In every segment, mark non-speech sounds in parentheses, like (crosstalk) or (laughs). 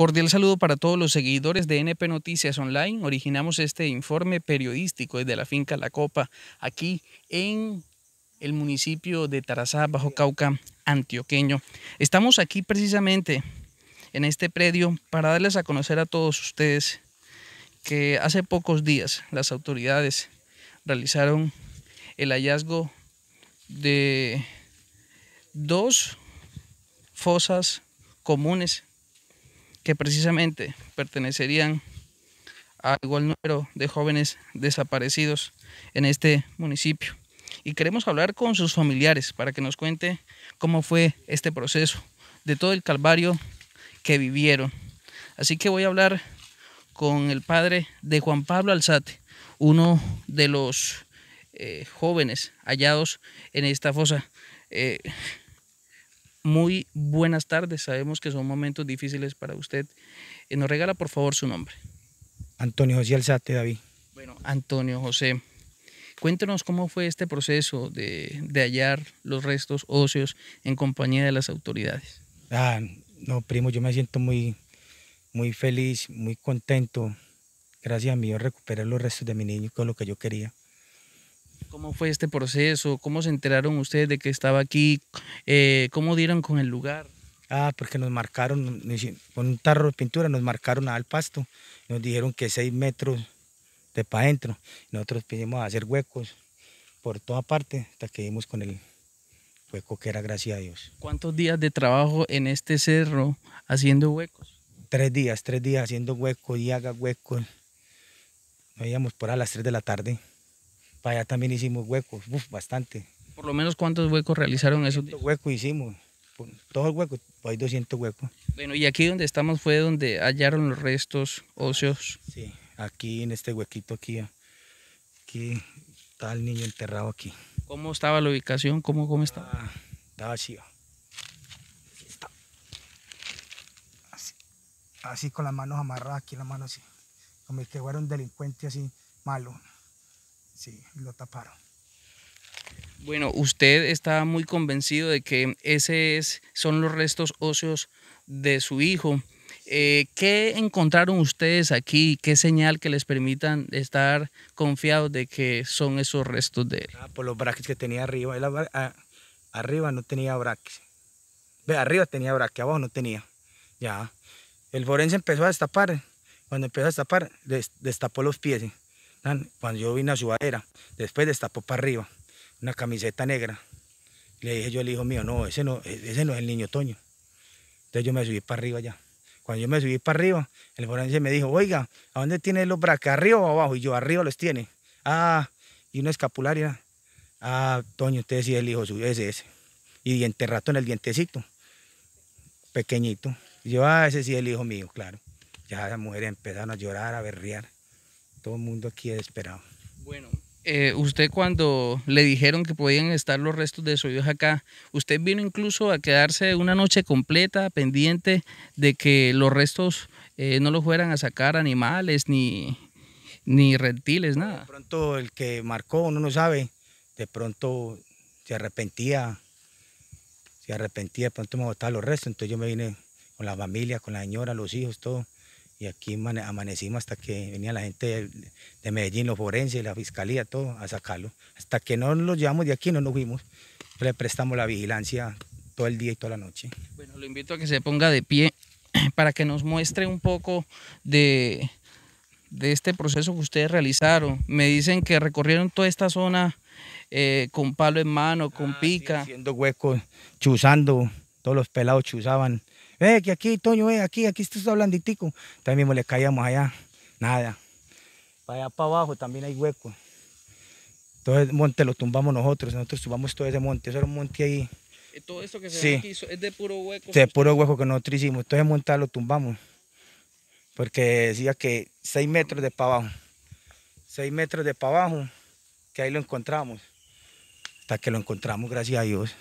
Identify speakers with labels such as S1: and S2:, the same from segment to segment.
S1: Cordial saludo para todos los seguidores de NP Noticias Online. Originamos este informe periodístico desde la finca La Copa, aquí en el municipio de Tarazá, Bajo Cauca, antioqueño. Estamos aquí precisamente en este predio para darles a conocer a todos ustedes que hace pocos días las autoridades realizaron el hallazgo de dos fosas comunes que precisamente pertenecerían a igual número de jóvenes desaparecidos en este municipio. Y queremos hablar con sus familiares para que nos cuente cómo fue este proceso, de todo el calvario que vivieron. Así que voy a hablar con el padre de Juan Pablo Alzate, uno de los eh, jóvenes hallados en esta fosa. Eh, muy buenas tardes. Sabemos que son momentos difíciles para usted. Eh, nos regala, por favor, su nombre.
S2: Antonio José Alzate, David.
S1: Bueno, Antonio José, cuéntenos cómo fue este proceso de, hallar los restos óseos en compañía de las autoridades.
S2: Ah, no, primo, yo me siento muy, muy feliz, muy contento. Gracias a mí, yo recuperé los restos de mi niño, con lo que yo quería.
S1: ¿Cómo fue este proceso? ¿Cómo se enteraron ustedes de que estaba aquí? Eh, ¿Cómo dieron con el lugar? Ah, porque nos marcaron, con un tarro de pintura nos marcaron al pasto.
S2: Nos dijeron que seis metros de para adentro. Nosotros a hacer huecos por toda parte hasta que vimos con el hueco que era, gracias a Dios.
S1: ¿Cuántos días de trabajo en este cerro haciendo huecos? Tres días, tres días haciendo huecos
S2: y haga huecos. Nos íbamos por a las tres de la tarde. Para allá también
S1: hicimos huecos, uf, bastante. ¿Por lo menos cuántos huecos realizaron esos días? huecos hicimos,
S2: todos los huecos, hay 200 huecos.
S1: Bueno, y aquí donde estamos fue donde hallaron los restos óseos. Sí, aquí en este huequito aquí, aquí está el niño enterrado aquí. ¿Cómo estaba la ubicación? ¿Cómo, cómo estaba? Ah, estaba así.
S2: así. con las manos amarradas, aquí la mano así. Como el que fuera un delincuente así malo. Sí, lo taparon.
S1: Bueno, usted está muy convencido de que ese es, son los restos óseos de su hijo. Eh, ¿Qué encontraron ustedes aquí? ¿Qué señal que les permitan estar confiados de que son esos restos de él?
S2: Ah, por los braques que tenía arriba. Ah, arriba no tenía braques. arriba tenía braques, abajo no tenía. Ya. El forense empezó a destapar. Cuando empezó a destapar, destapó los pies cuando yo vine a sudadera, después destapó para arriba, una camiseta negra. Le dije yo al hijo mío, no, ese no, ese no es el niño Toño. Entonces yo me subí para arriba ya. Cuando yo me subí para arriba, el forense me dijo, oiga, ¿a dónde tiene los braques? ¿Arriba o abajo? Y yo, arriba los tiene. Ah, y una escapularia. Ah, Toño, usted sí es el hijo suyo, ese, ese. Y diente rato en el dientecito, pequeñito. Y yo, ah, ese sí es el hijo mío, claro. Ya las mujeres empezaron
S1: a llorar, a berrear todo el mundo aquí desesperado. Bueno, eh, usted cuando le dijeron que podían estar los restos de su hija acá, usted vino incluso a quedarse una noche completa pendiente de que los restos eh, no los fueran a sacar animales ni, ni reptiles, nada. De pronto el que marcó, uno no
S2: sabe, de pronto se arrepentía, se arrepentía, de pronto me botaban los restos, entonces yo me vine con la familia, con la señora, los hijos, todo y aquí amanecimos hasta que venía la gente de, Medellín, los forenses, la fiscalía, todo, a sacarlo. Hasta que no lo llevamos de aquí, no nos fuimos. Le prestamos la vigilancia todo el día y toda la
S1: noche. Bueno, lo invito a que se ponga de pie (clears throat) para que nos muestre un poco de, de este proceso que ustedes realizaron. Me dicen que recorrieron toda esta zona eh, con palo en mano, con ah, pica. haciendo huecos, chuzando,
S2: todos los pelados chuzaban eh, que aquí, Toño, eh, aquí, aquí está blanditico. También mismo le caíamos allá, nada. Para allá para abajo también hay hueco. entonces el monte lo tumbamos nosotros, nosotros tumbamos todo ese monte, eso era un monte ahí.
S1: ¿Y todo eso que se sí. aquí es de puro hueco? Sí, de puro
S2: hueco que nosotros hicimos, entonces el monte lo tumbamos. Porque decía que seis metros de para abajo, seis metros de para abajo, que ahí lo encontramos. Hasta que lo encontramos, gracias a Dios.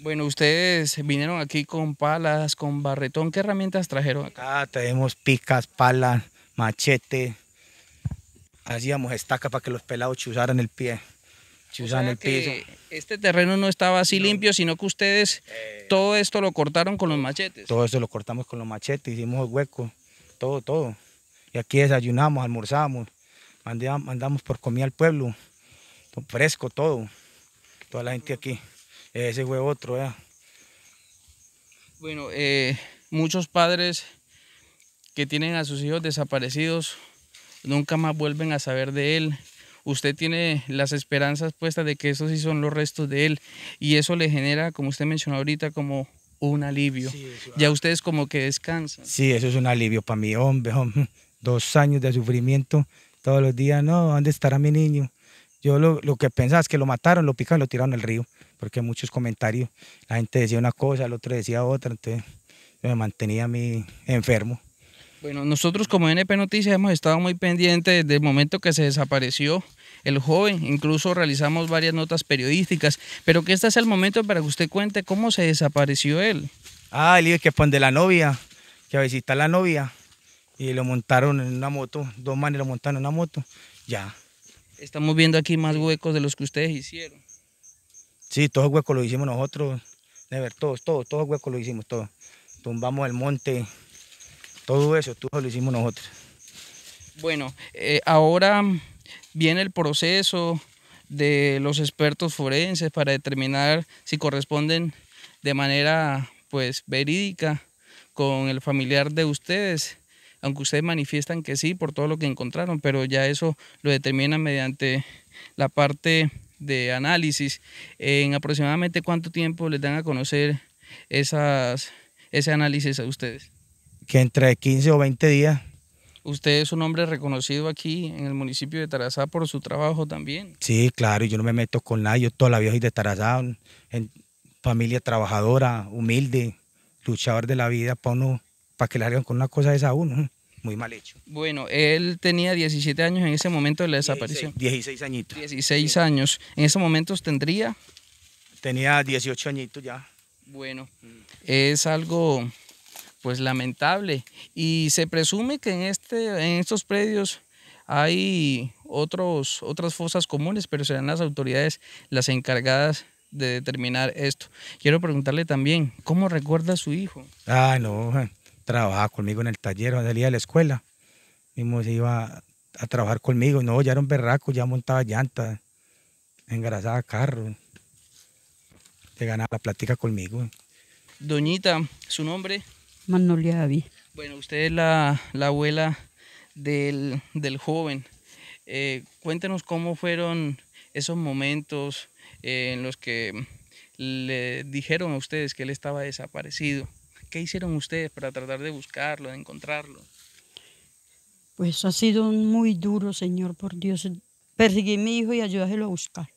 S1: Bueno, ustedes vinieron aquí con palas, con barretón. ¿Qué herramientas trajeron acá?
S2: Ah, tenemos picas, palas, machete. Hacíamos estacas para que los pelados chuzaran el pie.
S1: Chuzaran el Este terreno no estaba así limpio, sino que ustedes eh. todo esto lo cortaron con los machetes.
S2: Todo esto lo cortamos con los machetes, hicimos hueco todo, todo. Y aquí desayunamos, almorzamos, mandamos por comida al pueblo, fresco todo, toda la gente aquí. Ese fue otro, ¿eh?
S1: Bueno, muchos padres que tienen a sus hijos desaparecidos nunca más vuelven a saber de él. Usted tiene las esperanzas puestas de que esos sí son los restos de él y eso le genera, como usted mencionó ahorita, como un alivio. Sí, ya ustedes como que descansan. Sí, eso es un alivio para mi hombre,
S2: (laughs) Dos años de sufrimiento todos los días, no, ¿dónde estará mi niño? Yo lo, lo que pensaba es que lo mataron, lo picaron, lo tiraron al río porque muchos comentarios, la gente decía una cosa, el otro decía otra, entonces me mantenía a mí enfermo.
S1: Bueno, nosotros como NP Noticias hemos estado muy pendientes desde el momento que se desapareció el joven, incluso realizamos varias notas periodísticas, pero que este es el momento para que usted cuente cómo se desapareció él. Ah, él iba que fue de la novia, que a visitar la novia, y lo
S2: montaron en una moto, dos manes lo montaron en una moto, ya.
S1: Estamos viendo aquí más huecos de los que ustedes hicieron.
S2: Sí, todos los huecos lo hicimos nosotros. De todos, todos, todos los huecos lo hicimos, todos. Tumbamos el monte, todo eso, todo lo hicimos nosotros.
S1: Bueno, eh, ahora viene el proceso de los expertos forenses para determinar si corresponden de manera pues verídica con el familiar de ustedes, aunque ustedes manifiestan que sí por todo lo que encontraron, pero ya eso lo determina mediante la parte de análisis, en aproximadamente cuánto tiempo les dan a conocer esas, ese análisis a ustedes?
S2: Que entre 15 o 20 días.
S1: Usted es un hombre reconocido aquí en el municipio de Tarazá por su trabajo también.
S2: Sí, claro, yo no me meto con nadie, yo toda la vida soy de Tarazá, en familia trabajadora, humilde, luchador de la vida, para uno, para que le hagan con una cosa de esa uno muy mal hecho.
S1: Bueno, él tenía 17 años en ese momento de la desaparición. 16, añitos. 16 años. En esos momentos tendría... Tenía 18 añitos ya. Bueno, mm. es algo pues lamentable y se presume que en este en estos predios hay otros otras fosas comunes, pero serán las autoridades las encargadas de determinar esto. Quiero preguntarle también, ¿cómo recuerda a su hijo? Ah, no, trabajaba conmigo en el taller, salía de la escuela,
S2: mismo se iba a trabajar conmigo, no, ya era un berraco, ya montaba llantas, engrasaba carros, se ganaba la plática conmigo.
S1: Doñita, ¿su nombre?
S3: Manolia David.
S1: Bueno, usted es la, abuela del, joven. Eh, cuéntenos cómo fueron esos momentos eh, en los que le dijeron a ustedes que él estaba desaparecido. ¿Qué hicieron ustedes para tratar de buscarlo, de encontrarlo?
S3: Pues ha sido muy duro, Señor, por Dios. Perseguí a mi hijo y ayúdaselo a buscar.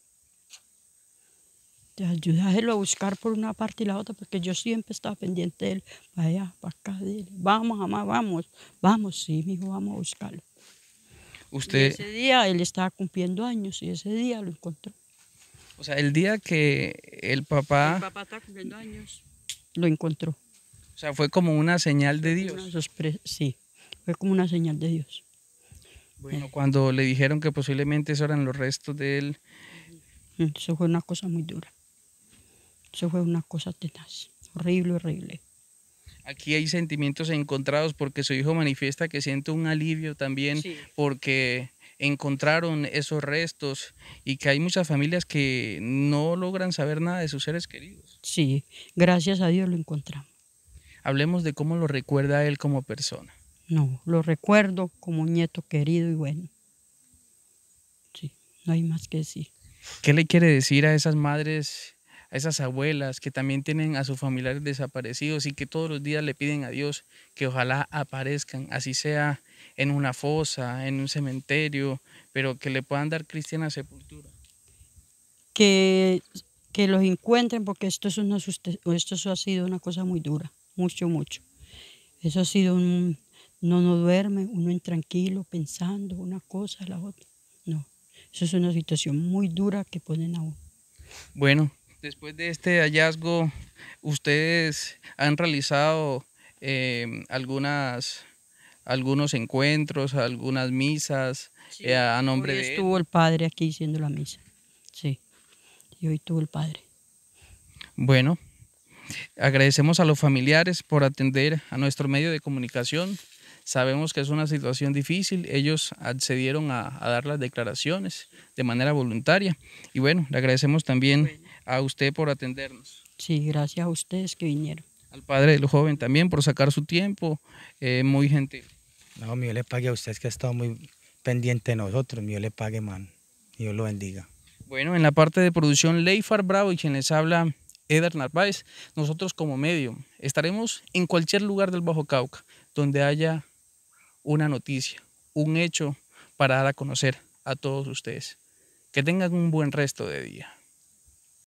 S3: Ayúdaselo a buscar por una parte y la otra, porque yo siempre estaba pendiente de él, Vaya, para acá, Vamos, mamá, vamos, vamos, sí, mi hijo, vamos a buscarlo. Usted... ese día él estaba cumpliendo años y ese día lo
S1: encontró. O sea, el día que el papá... El
S3: papá cumpliendo años.
S1: Lo encontró. O sea, fue como una señal de Dios. Sí, fue como una señal de Dios. Bueno, eh. cuando le dijeron que posiblemente esos eran los restos de él.
S3: Eso fue una
S1: cosa muy dura. Eso fue una cosa tenaz,
S3: horrible, horrible.
S1: Aquí hay sentimientos encontrados porque su hijo manifiesta que siente un alivio también porque encontraron esos restos y que hay muchas familias que no logran saber nada de sus seres queridos. Sí, gracias a Dios lo encontramos. Hablemos de cómo lo recuerda él como persona.
S3: No, lo recuerdo como nieto querido y bueno. Sí, no hay más que decir.
S1: ¿Qué le quiere decir a esas madres, a esas abuelas que también tienen a sus familiares desaparecidos y que todos los días le piden a Dios que ojalá aparezcan, así sea en una fosa, en un cementerio, pero que le puedan dar cristiana sepultura? Que, que los encuentren porque esto, es una, esto ha
S3: sido una cosa muy dura mucho, mucho. Eso ha sido un, no, no duerme, uno intranquilo, pensando una cosa, la otra. No, eso es una situación muy dura que ponen a uno.
S1: Bueno, después de este hallazgo, ustedes han realizado eh, algunas, algunos encuentros, algunas misas eh, a nombre estuvo
S3: el padre aquí haciendo la misa, sí, y hoy tuvo el padre.
S1: Bueno, Agradecemos a los familiares por atender a nuestro medio de comunicación. Sabemos que es una situación difícil. Ellos accedieron a, dar las declaraciones de manera voluntaria. Y bueno, le agradecemos también a usted por atendernos.
S3: Sí, gracias a ustedes que
S2: vinieron. Al
S1: padre del joven también por sacar su tiempo. Eh, muy gentil. No, mi
S2: le pague a ustedes que ha estado muy pendiente de nosotros. Mi le pague, man. Dios lo bendiga.
S1: Bueno, en la parte de producción, Leifar Bravo y quien les habla, Eder Narváez, nosotros como medio estaremos en cualquier lugar del Bajo Cauca donde haya una noticia, un hecho para dar a conocer a todos ustedes. Que tengan un buen resto de día.